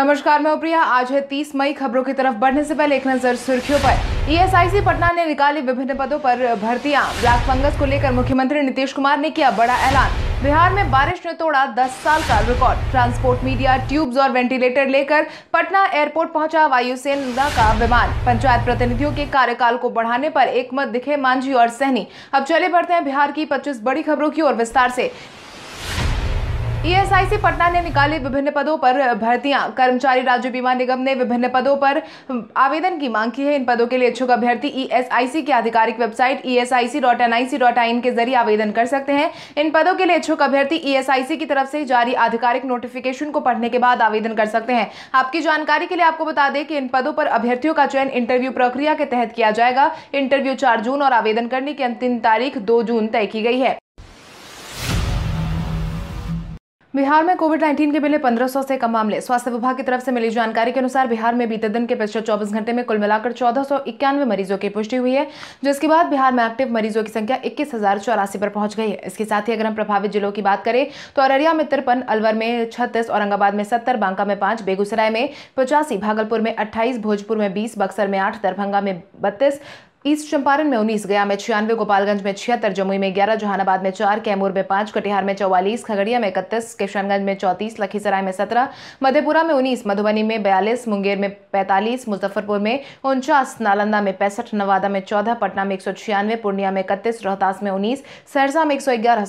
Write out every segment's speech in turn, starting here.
नमस्कार मैं प्रिया आज है 30 मई खबरों की तरफ बढ़ने से पहले एक नजर सुर्खियों पर ईएसआईसी e पटना ने निकाली विभिन्न पदों पर भर्तियां ब्लैक फंगस को लेकर मुख्यमंत्री नीतीश कुमार ने किया बड़ा ऐलान बिहार में बारिश ने तोड़ा 10 साल का रिकॉर्ड ट्रांसपोर्ट मीडिया ट्यूब्स और वेंटिलेटर लेकर पटना एयरपोर्ट पहुंचा वायुसेना का विमान पंचायत प्रतिनिधियों के कार्यकाल को बढ़ाने पर एक मत दिखे मांझी और सहनी अब चले बढ़ते हैं बिहार की 25 बड़ी खबरों की ओर विस्तार से ईएसआईसी e पटना ने निकाली विभिन्न पदों पर भर्तियां कर्मचारी राज्य बीमा निगम ने विभिन्न पदों पर आवेदन की मांग की है इन पदों के लिए इच्छुक अभ्यर्थी ईएसआईसी e की आधिकारिक वेबसाइट ईएसआईसी.एनआईसी.इन e के जरिए आवेदन कर सकते हैं इन पदों के लिए इच्छुक अभ्यर्थी ईएसआईसी की तरफ से जारी आधिकारिक नोटिफिकेशन को पढ़ने के बाद आवेदन कर सकते हैं आपकी जानकारी के लिए आपको बता दें कि इन पदों पर अभ्यर्थियों का चयन इंटरव्यू प्रक्रिया के तहत किया जाएगा इंटरव्यू चार जून और आवेदन करने की अंतिम तारीख दो जून तय की गई है बिहार में कोविड 19 के मिले 1500 से कम मामले स्वास्थ्य विभाग की तरफ से मिली जानकारी के अनुसार बिहार में बीते दिन के पिछले 24 घंटे में कुल मिलाकर चौदह मरीजों की पुष्टि हुई है जिसके बाद बिहार में एक्टिव मरीजों की संख्या इक्कीस हजार पर पहुंच गई है इसके साथ ही अगर हम प्रभावित जिलों की बात करें तो अररिया में तिरपन अलवर में छत्तीस औरंगाबाद में सत्तर बांका में पांच बेगूसराय में पचासी भागलपुर में अट्ठाईस भोजपुर में बीस बक्सर में आठ दरभंगा में बत्तीस ईस्ट चंपारण में उन्नीस गया में छियानवे गोपालगंज में छिहत्तर जमुई में ग्यारह जहानाबाद में चार कैमूर में 5 कटिहार में चौवालीस खगड़िया में इकतीस किशनगंज में चौंतीस लखीसराय में सत्रह मधेपुरा में उन्नीस मधुबनी में बयालीस मुंगेर में पैंतालीस मुजफ्फरपुर में उनचास नालंदा में पैंसठ नवादा में चौदह पटना में एक पूर्णिया में इकतीस रोहतास में उन्नीस सहरसा में एक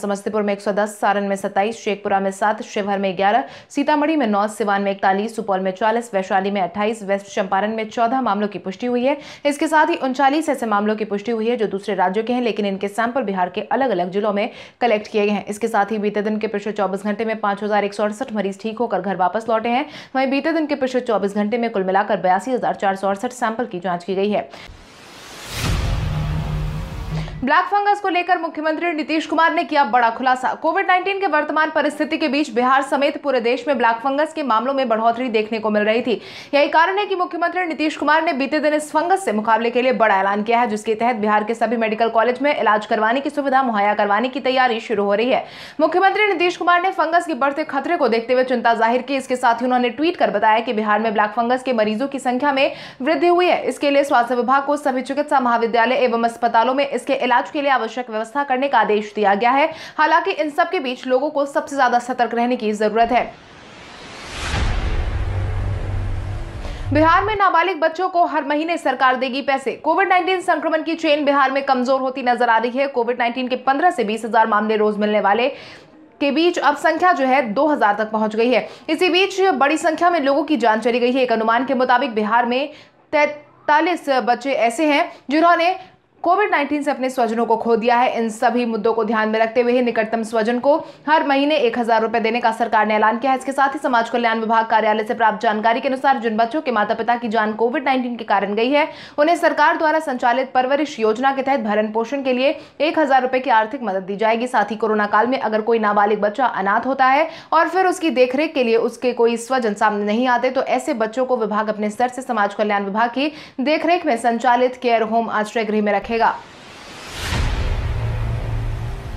समस्तीपुर में एक सारण में सत्ताईस शेखपुरा में सात शिवहर में ग्यारह सीतामढ़ी में नौ सिवान में इकतालीस सुपौल में चालीस वैशाली में अट्ठाईस वेस्ट चंपारण में चौदह मामलों की पुष्टि हुई है इसके साथ ही उनचालीस ऐसे मामलों की पुष्टि हुई है जो दूसरे राज्यों के हैं लेकिन इनके सैंपल बिहार के अलग अलग जिलों में कलेक्ट किए गए हैं इसके साथ ही बीते दिन के पिछले चौबीस घंटे में पांच मरीज ठीक होकर घर वापस लौटे हैं वहीं बीते दिन के पिछले चौबीस घंटे में कुल मिलाकर बयासी सैंपल की जाँच की गई है ब्लैक फंगस को लेकर मुख्यमंत्री नीतीश कुमार ने किया बड़ा खुलासा कोविड 19 के वर्तमान परिस्थिति के बीच बिहार समेत पूरे देश में ब्लैक फंगस के मामलों में बढ़ोतरी देखने को मिल रही थी यही कारण है कि मुख्यमंत्री नीतीश कुमार ने बीते दिन इस फंगस से मुकाबले के लिए बड़ा ऐलान किया है जिसके तहत बिहार के सभी मेडिकल कॉलेज में इलाज करवाने की सुविधा मुहैया करवाने की तैयारी शुरू हो रही है मुख्यमंत्री नीतीश कुमार ने फंगस के बढ़ते खतरे को देखते हुए चिंता जाहिर की इसके साथ ही उन्होंने ट्वीट कर बताया कि बिहार में ब्लैक फंगस के मरीजों की संख्या में वृद्धि हुई है इसके लिए स्वास्थ्य विभाग को सभी चिकित्सा महाविद्यालय एवं अस्पतालों में इसके इलाज के लिए आवश्यक व्यवस्था करने का आदेश दिया गया है हालांकि इन सब के बीच लोगों को सबसे ज्यादा सतर्क रहने की जरूरत है बिहार में नाबालिग बच्चों को हर महीने सरकार देगी पैसे कोविड 19 संक्रमण की चेन बिहार में कमजोर होती नजर आ रही है कोविड 19 के 15 से 20 हजार मामले रोज मिलने वाले के बीच अब संख्या जो है 2000 तक पहुंच गई है इसी बीच बड़ी संख्या में लोगों की जान चली गई है एक अनुमान के मुताबिक बिहार में तैतालीस बच्चे ऐसे हैं जिन्होंने कोविड 19 से अपने स्वजनों को खो दिया है इन सभी मुद्दों को ध्यान में रखते हुए ही निकटतम स्वजन को हर महीने एक हजार रुपए देने का सरकार ने ऐलान किया है इसके साथ ही समाज कल्याण विभाग कार्यालय से प्राप्त जानकारी के अनुसार जिन बच्चों के माता पिता की जान कोविड 19 के कारण गई है उन्हें सरकार द्वारा संचालित परवरिश योजना के तहत भरण पोषण के लिए एक हजार की आर्थिक मदद दी जाएगी साथ ही कोरोना काल में अगर कोई नाबालिग बच्चा अनाथ होता है और फिर उसकी देखरेख के लिए उसके कोई स्वजन सामने नहीं आते तो ऐसे बच्चों को विभाग अपने स्तर से समाज कल्याण विभाग की देखरेख में संचालित केयर होम आश्रय गृह में रखे 被告。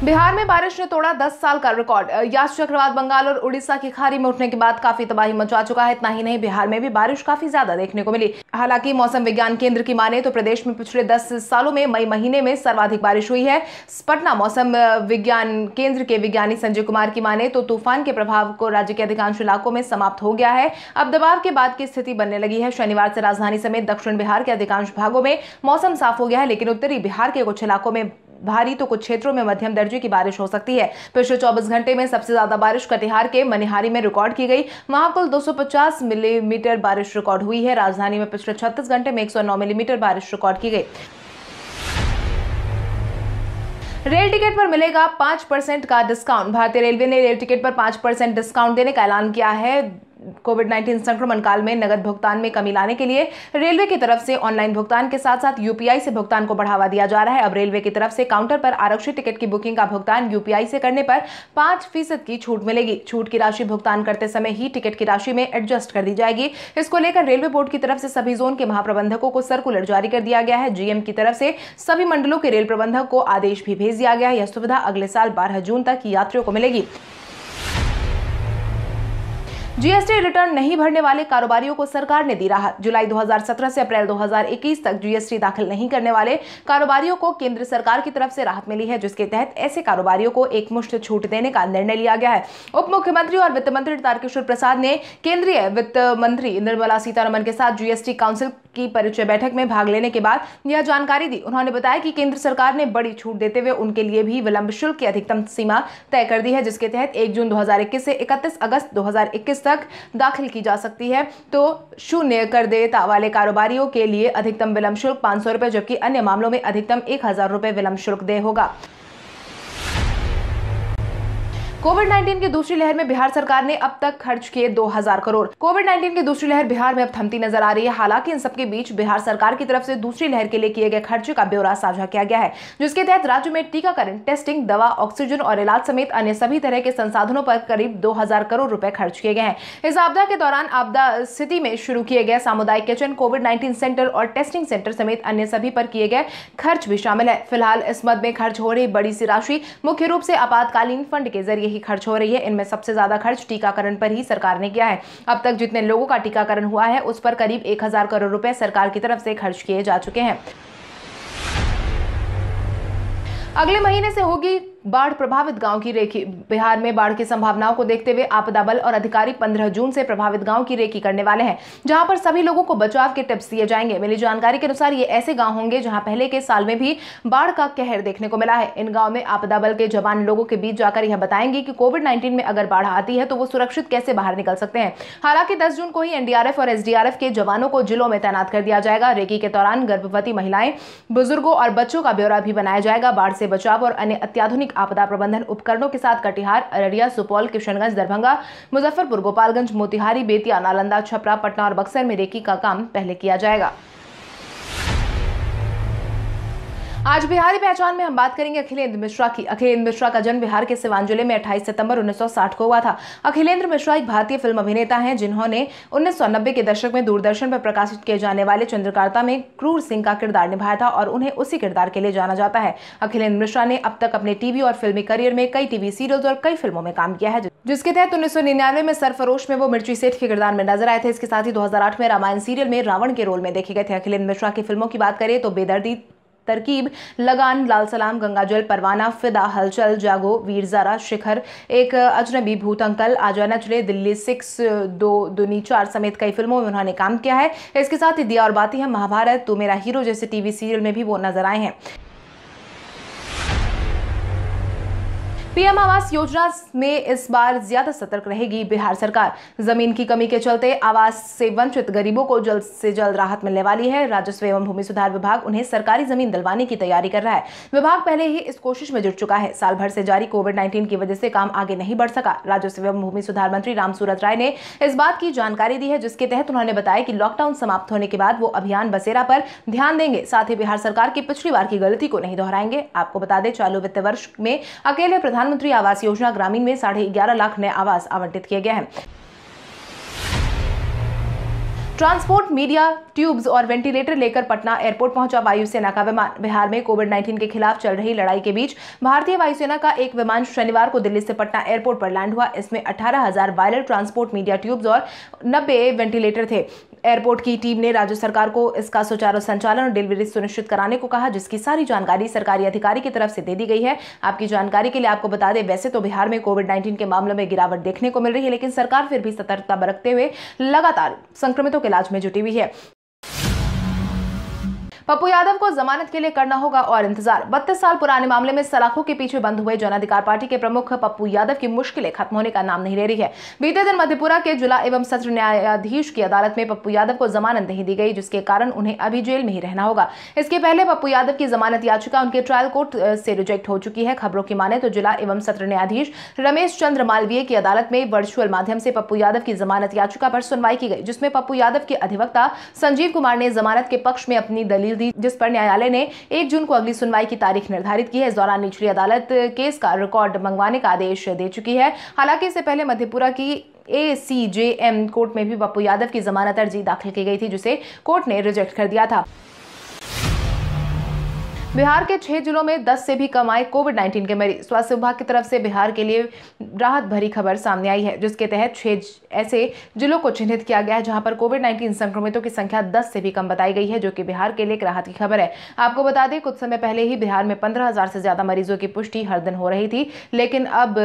बिहार में बारिश ने तोड़ा 10 साल का रिकॉर्ड यास चक्रवात बंगाल और उड़ीसा की खाड़ी में उठने के बाद काफी तबाही मचा चुका है इतना ही नहीं बिहार में भी बारिश काफी ज्यादा देखने को मिली हालांकि मौसम विज्ञान केंद्र की माने तो प्रदेश में पिछले 10 सालों में मई महीने में सर्वाधिक बारिश हुई है पटना मौसम विज्ञान केंद्र के विज्ञानी संजय कुमार की माने तो तूफान के प्रभाव को राज्य के अधिकांश इलाकों में समाप्त हो गया है अब दबाव के बाद की स्थिति बनने लगी है शनिवार से राजधानी समेत दक्षिण बिहार के अधिकांश भागों में मौसम साफ हो गया है लेकिन उत्तरी बिहार के कुछ इलाकों में भारी तो कुछ क्षेत्रों में मध्यम दर्जे की बारिश हो सकती है पिछले चौबीस घंटे में सबसे ज्यादा बारिश कटिहार के मनिहारी में रिकॉर्ड की गई वहां कुल दो मिलीमीटर बारिश रिकॉर्ड हुई है राजधानी में पिछले छत्तीस घंटे में एक मिलीमीटर बारिश रिकॉर्ड की गई रेल टिकट पर मिलेगा पांच परसेंट का डिस्काउंट भारतीय रेलवे ने रेल टिकट पर पांच परसेंट डिस्काउंट देने का ऐलान किया है कोविड 19 संक्रमण काल में नगद भुगतान में कमी लाने के लिए रेलवे की तरफ से ऑनलाइन भुगतान के साथ साथ यूपीआई से भुगतान को बढ़ावा दिया जा रहा है अब रेलवे की तरफ से काउंटर पर आरक्षित टिकट की बुकिंग का भुगतान यूपीआई से करने पर पांच फीसद की छूट मिलेगी छूट की राशि भुगतान करते समय ही टिकट की राशि में एडजस्ट कर दी जाएगी इसको लेकर रेलवे बोर्ड की तरफ से सभी जोन के महाप्रबंधकों को सर्कुलर जारी कर दिया गया है जीएम की तरफ से सभी मंडलों के रेल प्रबंधक को आदेश भी भेज दिया गया है यह सुविधा अगले साल बारह जून तक यात्रियों को मिलेगी जीएसटी रिटर्न नहीं भरने वाले कारोबारियों को सरकार ने दी राहत जुलाई 2017 से अप्रैल 2021 तक जीएसटी दाखिल नहीं करने वाले कारोबारियों को केंद्र सरकार की तरफ से राहत मिली है जिसके तहत ऐसे कारोबारियों को एक मुश्त छूट देने का निर्णय लिया गया है उप मुख्यमंत्री और वित्त मंत्री तारकिशोर प्रसाद ने केंद्रीय वित्त मंत्री निर्मला सीतारमन के साथ जीएसटी काउंसिल की परिचय बैठक में भाग लेने के बाद यह जानकारी दी उन्होंने बताया कि केंद्र सरकार ने बड़ी छूट देते हुए उनके लिए भी विलंब शुल्क की अधिकतम सीमा तय कर दी है जिसके तहत 1 जून 2021 से 31 अगस्त 2021 तक दाखिल की जा सकती है तो शून्य कर देता वाले कारोबारियों के लिए अधिकतम विलंब शुल्क पाँच जबकि अन्य मामलों में अधिकतम एक हज़ार विलंब शुल्क दे होगा कोविड 19 की दूसरी लहर में बिहार सरकार ने अब तक खर्च किए 2000 करोड़ कोविड 19 की दूसरी लहर बिहार में अब थमती नजर आ रही है हालांकि इन सबके बीच बिहार सरकार की तरफ से दूसरी लहर के लिए किए गए खर्च का ब्यौरा साझा किया गया है जिसके तहत राज्य में टीकाकरण टेस्टिंग दवा ऑक्सीजन और इलाज समेत अन्य सभी तरह के संसाधनों पर करीब दो करोड़ रूपए खर्च किए गए हैं इस आपदा के दौरान आपदा स्थिति में शुरू किए गए सामुदायिक किचन कोविड नाइन्टीन सेंटर और टेस्टिंग सेंटर समेत अन्य सभी पर किए गए खर्च भी शामिल है फिलहाल इस मद में खर्च हो रही बड़ी सी राशि मुख्य रूप से आपातकालीन फंड के जरिए ही खर्च हो रही है इनमें सबसे ज़्यादा खर्च टीकाकरण पर ही सरकार ने किया है अब तक जितने लोगों का टीकाकरण हुआ है उस पर करीब एक करोड़ रुपए सरकार की तरफ से खर्च किए जा चुके हैं अगले महीने से होगी बाढ़ प्रभावित गांव की रेखी बिहार में बाढ़ की संभावनाओं को देखते हुए आपदा बल और अधिकारी 15 जून से प्रभावित गांव की रेखी करने वाले हैं जहां पर सभी लोगों को बचाव के टिप्स दिए जाएंगे मिली जानकारी के अनुसार ये ऐसे गांव होंगे जहां पहले के साल में भी बाढ़ का कहर देखने को मिला है इन गाँव में आपदा बल के जवान लोगों के बीच जाकर यह बताएंगे की कोविड नाइन्टीन में अगर बाढ़ आती है तो वो सुरक्षित कैसे बाहर निकल सकते हैं हालांकि दस जून को ही एनडीआरएफ और एसडीआरएफ के जवानों को जिलों में तैनात कर दिया जाएगा रेकी के दौरान गर्भवती महिलाएं बुजुर्गों और बच्चों का ब्यौरा भी बनाया जाएगा बाढ़ से बचाव और अन्य अत्याधुनिक आधुनिक आपदा प्रबंधन उपकरणों के साथ कटिहार अररिया सुपौल किशनगंज दरभंगा मुजफ्फरपुर गोपालगंज मोतिहारी बेतिया नालंदा छपरा पटना और बक्सर में रेकी का काम पहले किया जाएगा आज बिहारी पहचान में हम बात करेंगे अखिलेंद्र मिश्रा की अखिलेंद्र मिश्रा का जन्म बिहार के सिवान जिले में 28 सितंबर 1960 को हुआ था अखिलेंद्र मिश्रा एक भारतीय फिल्म अभिनेता हैं जिन्होंने उन्नीस के दशक में दूरदर्शन पर प्रकाशित किए जाने वाले चंद्रकार्ता में क्रूर सिंह का किरदार निभाया था और उन्हें उसी किरदार के लिए जाना जाता है अखिलेंद्र मिश्रा ने अब तक अपने टीवी और फिल्मी करियर में कई टीवी सीरियल और कई फिल्मों में काम किया है जिसके तहत उन्नीस में सरफरोश में वो मिर्ची सेठ के किरदार में नजर आए थे इसके साथ ही दो में रामायण सीरियल में रावण के रोल में देखे गए थे अखिलेंद्र मिश्रा की फिल्मों की बात करें तो बेदर्दी तरकीब लगान लाल सलाम गंगा जल परवाना फिदा हलचल जागो वीर जारा शिखर एक अजनबी भूत अंकल आजाना चले दिल्ली सिक्स दो दुनी चार समेत कई फिल्मों में उन्होंने काम किया है इसके साथ ही दिया और बाती है महाभारत तो मेरा हीरो जैसे टीवी सीरियल में भी वो नजर आए हैं पीएम आवास योजना में इस बार ज्यादा सतर्क रहेगी बिहार सरकार जमीन की कमी के चलते आवास से वंचित गरीबों को जल्द से जल्द राहत मिलने वाली है राजस्व एवं भूमि सुधार विभाग उन्हें सरकारी जमीन दिलवाने की तैयारी कर रहा है विभाग पहले ही इस कोशिश में जुट चुका है साल भर से जारी कोविड नाइन्टीन की वजह से काम आगे नहीं बढ़ सका राजस्व एवं भूमि सुधार मंत्री रामसूरत राय ने इस बात की जानकारी दी है जिसके तहत उन्होंने बताया कि लॉकडाउन समाप्त होने के बाद वो अभियान बसेरा पर ध्यान देंगे साथ ही बिहार सरकार की पिछली बार की गलती को नहीं दोहराएंगे आपको बता दें चालू वित्त वर्ष में अकेले प्रधान प्रधानमंत्री आवास योजना ग्रामीण में साढ़े ग्यारह लाख नए आवास आवंटित किए गए हैं ट्रांसपोर्ट मीडिया ट्यूब्स और वेंटिलेटर लेकर पटना एयरपोर्ट पहुंचा वायुसेना का विमान बिहार में कोविड 19 के खिलाफ चल रही लड़ाई के बीच भारतीय वायुसेना का एक विमान शनिवार को दिल्ली से पटना एयरपोर्ट पर लैंड हुआ इसमें अठारह हजार वायरल ट्रांसपोर्ट मीडिया ट्यूब्स और नब्बे वेंटिलेटर थे एयरपोर्ट की टीम ने राज्य सरकार को इसका सुचारू संचालन और डिलीवरी सुनिश्चित कराने को कहा जिसकी सारी जानकारी सरकारी अधिकारी की तरफ से दे दी गई है आपकी जानकारी के लिए आपको बता दें वैसे तो बिहार में कोविड नाइन्टीन के मामलों में गिरावट देखने को मिल रही है लेकिन सरकार फिर भी सतर्कता बरतते हुए लगातार संक्रमितों के इलाज में जुटी हुई है पप्पू यादव को जमानत के लिए करना होगा और इंतजार बत्तीस साल पुराने मामले में सलाखों के पीछे बंद हुए जन अधिकार पार्टी के प्रमुख पप्पू यादव की मुश्किलें खत्म होने का नाम नहीं ले रही है बीते दिन मधेपुरा के जिला एवं सत्र न्यायाधीश की अदालत में पप्पू यादव को जमानत नहीं दी गई जिसके कारण उन्हें अभी जेल में ही रहना होगा इसके पहले पप्पू यादव की जमानत याचिका उनके ट्रायल कोर्ट से रिजेक्ट हो चुकी है खबरों की माने तो जिला एवं सत्र न्यायाधीश रमेश चंद्र मालवीय की अदालत में वर्चुअल माध्यम से पप्पू यादव की जमानत याचिका पर सुनवाई की गई जिसमें पप्पू यादव के अधिवक्ता संजीव कुमार ने जमानत के पक्ष में अपनी दलील दलील दी जिस पर न्यायालय ने एक जून को अगली सुनवाई की तारीख निर्धारित की है इस दौरान निचली अदालत केस का रिकॉर्ड मंगवाने का आदेश दे चुकी है हालांकि इससे पहले मधेपुरा की ए सी जे एम कोर्ट में भी पप्पू यादव की जमानत अर्जी दाखिल की गई थी जिसे कोर्ट ने रिजेक्ट कर दिया था बिहार के छह जिलों में दस से भी कम आए कोविड नाइन्टीन के मरीज स्वास्थ्य विभाग की तरफ से बिहार के लिए राहत भरी खबर सामने आई है जिसके तहत छह ऐसे जिलों को चिन्हित किया गया है जहां पर कोविड नाइन्टीन संक्रमितों की संख्या दस से भी कम बताई गई है जो कि बिहार के लिए एक राहत की खबर है आपको बता दें कुछ समय पहले ही बिहार में पंद्रह से ज्यादा मरीजों की पुष्टि हर दिन हो रही थी लेकिन अब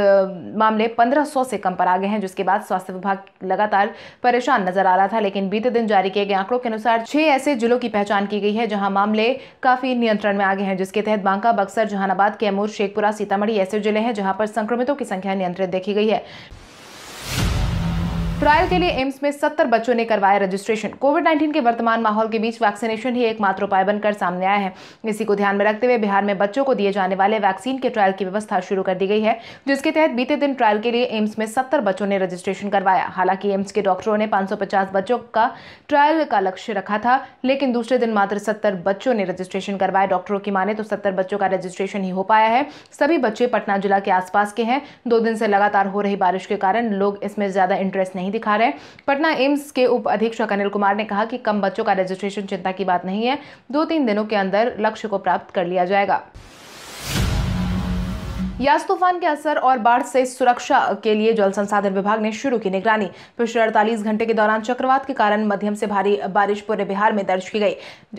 मामले पंद्रह से कम पर आ गए हैं जिसके बाद स्वास्थ्य विभाग लगातार परेशान नजर आ रहा था लेकिन बीते दिन जारी किए गए आंकड़ों के अनुसार छह ऐसे जिलों की पहचान की गई है जहां मामले काफी नियंत्रण में आ आगे हैं जिसके तहत बांका बक्सर जहानाबाद कैमूर शेखपुरा सीतामढ़ी ऐसे जिले हैं जहां पर संक्रमितों की संख्या नियंत्रित देखी गई है ट्रायल के लिए एम्स में सत्तर बच्चों ने करवाया रजिस्ट्रेशन कोविड नाइन्टीन के वर्तमान माहौल के बीच वैक्सीनेशन ही एकमात्र उपाय बनकर सामने आया है इसी को ध्यान में रखते हुए बिहार में बच्चों को दिए जाने वाले वैक्सीन के ट्रायल की व्यवस्था शुरू कर दी गई है जिसके तहत बीते दिन ट्रायल के लिए एम्स में सत्तर बच्चों ने रजिस्ट्रेशन करवाया हालांकि एम्स के डॉक्टरों ने पांच बच्चों का ट्रायल का लक्ष्य रखा था लेकिन दूसरे दिन मात्र सत्तर बच्चों ने रजिस्ट्रेशन करवाया डॉक्टरों की माने तो सत्तर बच्चों का रजिस्ट्रेशन ही हो पाया है सभी बच्चे पटना जिला के आसपास के हैं दो दिन से लगातार हो रही बारिश के कारण लोग इसमें ज्यादा इंटरेस्ट नहीं नहीं दिखा रहे पटना एम्स के उप अधीक्षक अनिल कुमार ने कहा कि कम बच्चों का रजिस्ट्रेशन चिंता की बात नहीं है दो तीन दिनों के अंदर लक्ष्य को प्राप्त कर लिया जाएगा यास तूफान के असर और बाढ़ से सुरक्षा के लिए जल संसाधन विभाग ने शुरू की निगरानी पिछले अड़तालीस घंटे के दौरान चक्रवात के कारण मध्यम से भारी बारिश पूरे बिहार में दर्ज की गई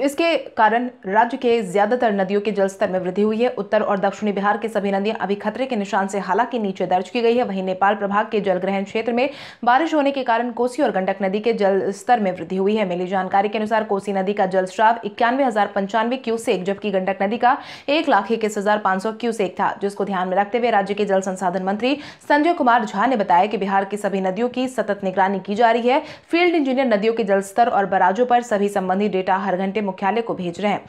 इसके कारण राज्य के ज्यादातर नदियों के जलस्तर में वृद्धि हुई है उत्तर और दक्षिणी बिहार के सभी नदियां अभी खतरे के निशान से हालांकि नीचे दर्ज की गई है वहीं नेपाल प्रभाग के जलग्रहण क्षेत्र में बारिश होने के कारण कोसी और गंडक नदी के जल स्तर में वृद्धि हुई है मिली जानकारी के अनुसार कोसी नदी का जल श्राव इक्यानवे हजार पंचानवे क्यूसेक जबकि गंडक नदी का एक लाख इक्कीस हजार पांच सौ क्यूसेक था जिसको ध्यान ध्यान में रखते हुए राज्य के जल संसाधन मंत्री संजय कुमार झा ने बताया कि बिहार की सभी नदियों की सतत निगरानी की जा रही है फील्ड इंजीनियर नदियों के जलस्तर और बराजों पर सभी संबंधी डेटा हर घंटे मुख्यालय को भेज रहे हैं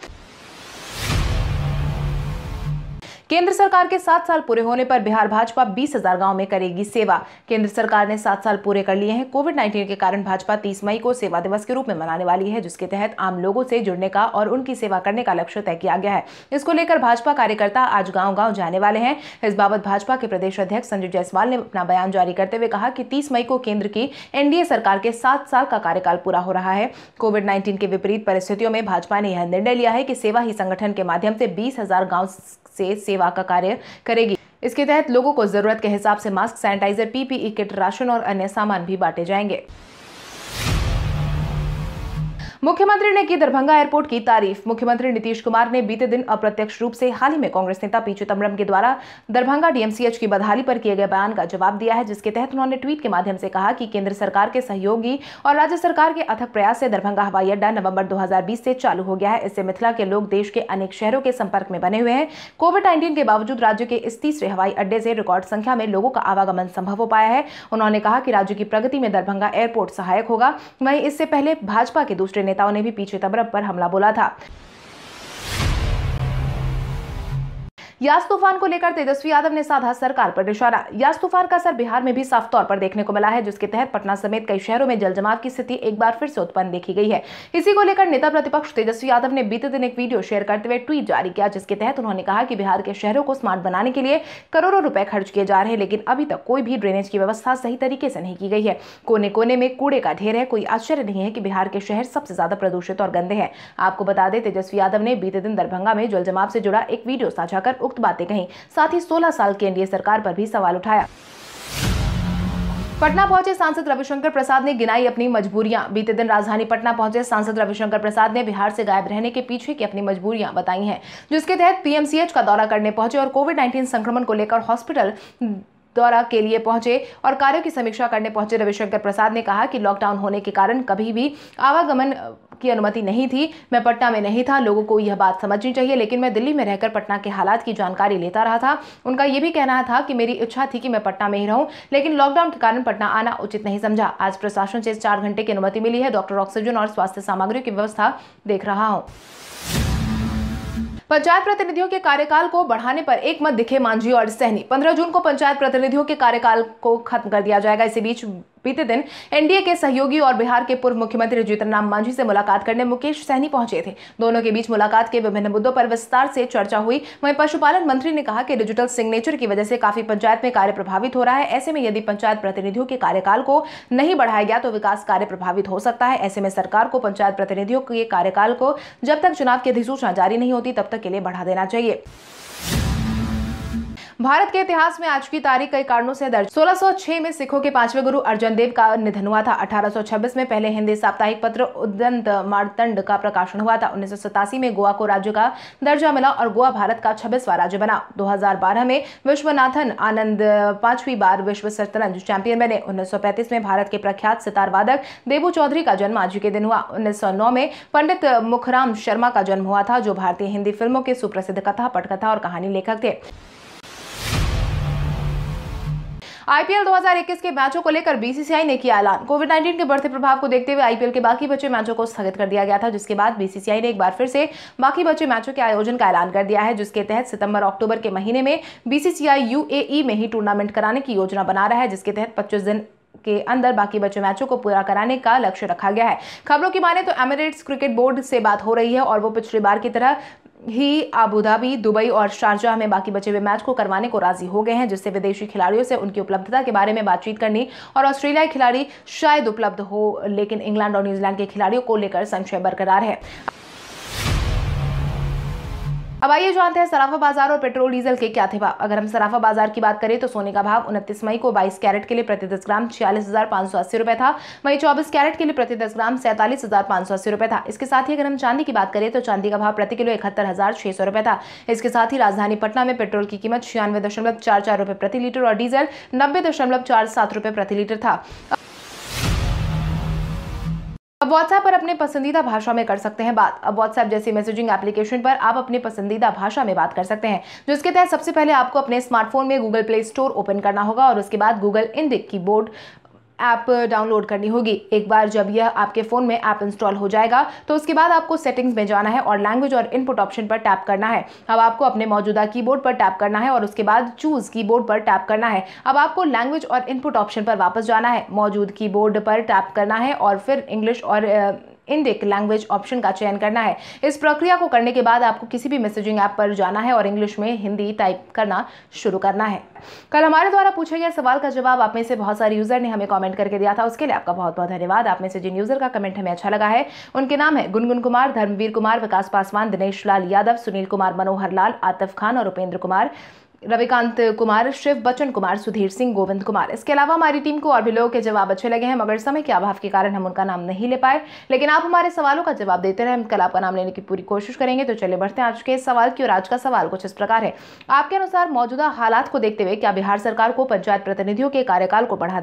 केंद्र सरकार के सात साल पूरे होने पर बिहार भाजपा बीस हजार गाँव में करेगी सेवा केंद्र सरकार ने सात साल पूरे कर लिए हैं कोविड नाइन्टीन के कारण भाजपा तीस मई को सेवा दिवस के रूप में मनाने वाली है जिसके तहत आम लोगों से जुड़ने का और उनकी सेवा करने का लक्ष्य तय किया गया है इसको लेकर भाजपा कार्यकर्ता आज गाँव गाँव जाने वाले हैं इस बाबत भाजपा के प्रदेश अध्यक्ष संजय जायसवाल ने अपना बयान जारी करते हुए कहा की तीस मई को केंद्र की एनडीए सरकार के सात साल का कार्यकाल पूरा हो रहा है कोविड नाइन्टीन के विपरीत परिस्थितियों में भाजपा ने यह निर्णय लिया है की सेवा ही संगठन के माध्यम से बीस हजार गाँव से सेवा सेवा का कार्य करेगी इसके तहत लोगों को जरूरत के हिसाब से mask sanitiser PPE kit ration और अन्य सामान भी बांटे जाएंगे मुख्यमंत्री ने की दरभंगा एयरपोर्ट की तारीफ मुख्यमंत्री नीतीश कुमार ने बीते दिन अप्रत्यक्ष रूप से हाल ही में कांग्रेस नेता पी चिदम्बरम के द्वारा दरभंगा डीएमसीएच की बदहाली पर किए गए बयान का जवाब दिया है जिसके तहत उन्होंने ट्वीट के माध्यम से कहा कि केंद्र सरकार के सहयोगी और राज्य सरकार के अथक प्रयास से दरभंगा हवाई अड्डा नवम्बर दो से चालू हो गया है इससे मिथिला के लोग देश के अनेक शहरों के संपर्क में बने हुए हैं कोविड नाइन्टीन के बावजूद राज्य के इस तीसरे हवाई अड्डे से रिकॉर्ड संख्या में लोगों का आवागमन संभव हो पाया है उन्होंने कहा कि राज्य की प्रगति में दरभंगा एयरपोर्ट सहायक होगा वहीं इससे पहले भाजपा के दूसरे नेताओं ने भी पी चिदम्बरम पर हमला बोला था यास तूफान को लेकर तेजस्वी यादव ने साधा सरकार पर निशाना यास तूफान का असर बिहार में भी साफ तौर पर देखने को मिला है जिसके तहत पटना समेत कई शहरों में जल जमाव की स्थिति एक बार फिर से उत्पन्न देखी गई है इसी को लेकर नेता प्रतिपक्ष तेजस्वी यादव ने बीते दिन एक वीडियो शेयर करते हुए ट्वीट जारी किया जिसके तहत उन्होंने कहा कि बिहार के शहरों को स्मार्ट बनाने के लिए करोड़ों रुपए खर्च किए जा रहे हैं लेकिन अभी तक कोई भी ड्रेनेज की व्यवस्था सही तरीके से नहीं की गई है कोने कोने में कूड़े का ढेर है कोई आश्चर्य नहीं है कि बिहार के शहर सबसे ज्यादा प्रदूषित और गंदे हैं आपको बता दें तेजस्वी यादव ने बीते दिन दरभंगा में जल जमाव से जुड़ा एक वीडियो साझा कर उक्त बातें कही साथ ही सोलह साल की एनडीए सरकार पर भी सवाल उठाया पटना पहुंचे सांसद रविशंकर प्रसाद ने गिनाई अपनी मजबूरियां बीते दिन राजधानी पटना पहुंचे सांसद रविशंकर प्रसाद ने बिहार से गायब रहने के पीछे की अपनी मजबूरियां बताई हैं जिसके तहत पीएमसीएच का दौरा करने पहुंचे और कोविड 19 संक्रमण को लेकर हॉस्पिटल दौरा के लिए पहुंचे और कार्यों की समीक्षा करने पहुंचे रविशंकर प्रसाद ने कहा कि लॉकडाउन होने के कारण कभी भी आवागमन की अनुमति नहीं थी मैं पटना में नहीं था लोगों को यह बात समझनी चाहिए लेकिन मैं दिल्ली में रहकर पटना के हालात की जानकारी लेता रहा था उनका यह भी कहना था कि मेरी इच्छा थी कि मैं पटना में ही रहूं लेकिन लॉकडाउन के कारण पटना आना उचित नहीं समझा आज प्रशासन से चार घंटे की अनुमति मिली है डॉक्टर ऑक्सीजन और स्वास्थ्य सामग्री की व्यवस्था देख रहा हूँ पंचायत प्रतिनिधियों के कार्यकाल को बढ़ाने पर एक मत दिखे मांझी और सहनी पंद्रह जून को पंचायत प्रतिनिधियों के कार्यकाल को खत्म कर दिया जाएगा इसी बीच बीते दिन एनडीए के सहयोगी और बिहार के पूर्व मुख्यमंत्री राम मांझी से मुलाकात करने मुकेश सहनी पहुंचे थे दोनों के बीच मुलाकात के विभिन्न मुद्दों पर विस्तार से चर्चा हुई वहीं पशुपालन मंत्री ने कहा कि डिजिटल सिग्नेचर की वजह से काफी पंचायत में कार्य प्रभावित हो रहा है ऐसे में यदि पंचायत प्रतिनिधियों के कार्यकाल को नहीं बढ़ाया गया तो विकास कार्य प्रभावित हो सकता है ऐसे में सरकार को पंचायत प्रतिनिधियों के कार्यकाल को जब तक चुनाव की अधिसूचना जारी नहीं होती तब तक के लिए बढ़ा देना चाहिए भारत के इतिहास में आज की तारीख कई कारणों से दर्ज 1606 में सिखों के पांचवे गुरु अर्जन देव का निधन हुआ था 1826 में पहले हिंदी साप्ताहिक पत्र उदंत मारतंड का प्रकाशन हुआ था उन्नीस में गोवा को राज्य का दर्जा मिला और गोवा भारत का छब्बीसवा राज्य बना दो में विश्वनाथन आनंद पांचवी बार विश्व शतरंज चैंपियन बने उन्नीस में भारत के प्रख्यात सितार वादक देवू चौधरी का जन्म आज के दिन हुआ उन्नीस में पंडित मुखराम शर्मा का जन्म हुआ था जो भारतीय हिंदी फिल्मों के सुप्रसिद्ध कथा पटकथा और कहानी लेखक थे आईपीएल 2021 के मैचों को लेकर बीसीसीआई ने किया ऐलान कोविड 19 के बढ़ते प्रभाव को देखते हुए आईपीएल के बाकी बचे मैचों को स्थगित कर दिया गया था जिसके बाद बीसीसीआई ने एक बार फिर से बाकी बचे मैचों के आयोजन का ऐलान कर दिया है जिसके तहत सितंबर अक्टूबर के महीने में बीसीसीआई यूएई में ही टूर्नामेंट कराने की योजना बना रहा है जिसके तहत पच्चीस दिन के अंदर बाकी बचे मैचों को पूरा कराने का लक्ष्य रखा गया है खबरों की माने तो एमिरेट्स क्रिकेट बोर्ड से बात हो रही है और वो पिछली बार की तरह ही आबूधाबी दुबई और शारजाह में बाकी बचे हुए मैच को करवाने को राजी हो गए हैं जिससे विदेशी खिलाड़ियों से उनकी उपलब्धता के बारे में बातचीत करनी और ऑस्ट्रेलियाई खिलाड़ी शायद उपलब्ध हो लेकिन इंग्लैंड और न्यूजीलैंड के खिलाड़ियों को लेकर संशय बरकरार है अब आइए जानते हैं सराफा बाजार और पेट्रोल डीजल के क्या थे भाव अगर हम सराफा बाजार की बात करें तो सोने का भाव उनतीस मई को 22 कैरेट के लिए प्रति दस ग्राम छियालीस हजार पांच सौ अस्सी रुपये था वही 24 कैरेट के लिए प्रति दस ग्राम सैंतालीस हजार पांच सौ अस्सी रुपये था इसके साथ ही अगर हम चांदी की बात करें तो चांदी का भाव प्रति किलो इकहत्तर हजार छह सौ रुपये था इसके साथ ही राजधानी पटना में पेट्रोल की कीमत छियानवे दशमलव चार चार रुपये प्रति लीटर और डीजल नब्बे दशमलव चार सात रुपये प्रति लीटर था अब व्हाट्सएप पर अपने पसंदीदा भाषा में कर सकते हैं बात अब व्हाट्सएप जैसी मैसेजिंग एप्लीकेशन पर आप अपने पसंदीदा भाषा में बात कर सकते हैं जिसके तहत सबसे पहले आपको अपने स्मार्टफोन में गूगल प्ले स्टोर ओपन करना होगा और उसके बाद गूगल इंडिक की कीबोर्ड ऐप डाउनलोड करनी होगी एक बार जब यह आपके फ़ोन में ऐप इंस्टॉल हो जाएगा तो उसके बाद आपको सेटिंग्स में जाना है और लैंग्वेज और इनपुट ऑप्शन पर टैप करना है अब आपको अपने मौजूदा कीबोर्ड पर टैप करना है और उसके बाद चूज़ कीबोर्ड पर टैप करना है अब आपको लैंग्वेज और इनपुट ऑप्शन पर वापस जाना है मौजूद कीबोर्ड पर टैप करना है और फिर इंग्लिश और इंडिक लैंग्वेज ऑप्शन का चयन करना है इस प्रक्रिया को करने के बाद आपको किसी भी मैसेजिंग ऐप पर जाना है और इंग्लिश में हिंदी टाइप करना शुरू करना है कल हमारे द्वारा पूछे गए सवाल का जवाब आप में से बहुत सारे यूजर ने हमें कमेंट करके दिया था उसके लिए आपका बहुत बहुत धन्यवाद आप में से जिन यूजर का कमेंट हमें अच्छा लगा है उनके नाम है गुनगुन कुमार धर्मवीर कुमार विकास पासवान दिनेश लाल यादव सुनील कुमार मनोहर लाल आतफ खान और उपेंद्र कुमार रविकांत कुमार शिव बच्चन कुमार सुधीर सिंह गोविंद कुमार इसके अलावा हमारी टीम को और भी लोगों के जवाब अच्छे लगे हैं मगर समय के अभाव के कारण हम उनका नाम नहीं ले पाए लेकिन आप हमारे सवालों का जवाब देते रहे हम कल आपका नाम लेने की पूरी कोशिश करेंगे तो चले बढ़ते हैं आज के सवाल की और आज का सवाल कुछ इस प्रकार है आपके अनुसार मौजूदा हालात को देखते हुए क्या बिहार सरकार को पंचायत प्रतिनिधियों के कार्यकाल को बढ़ा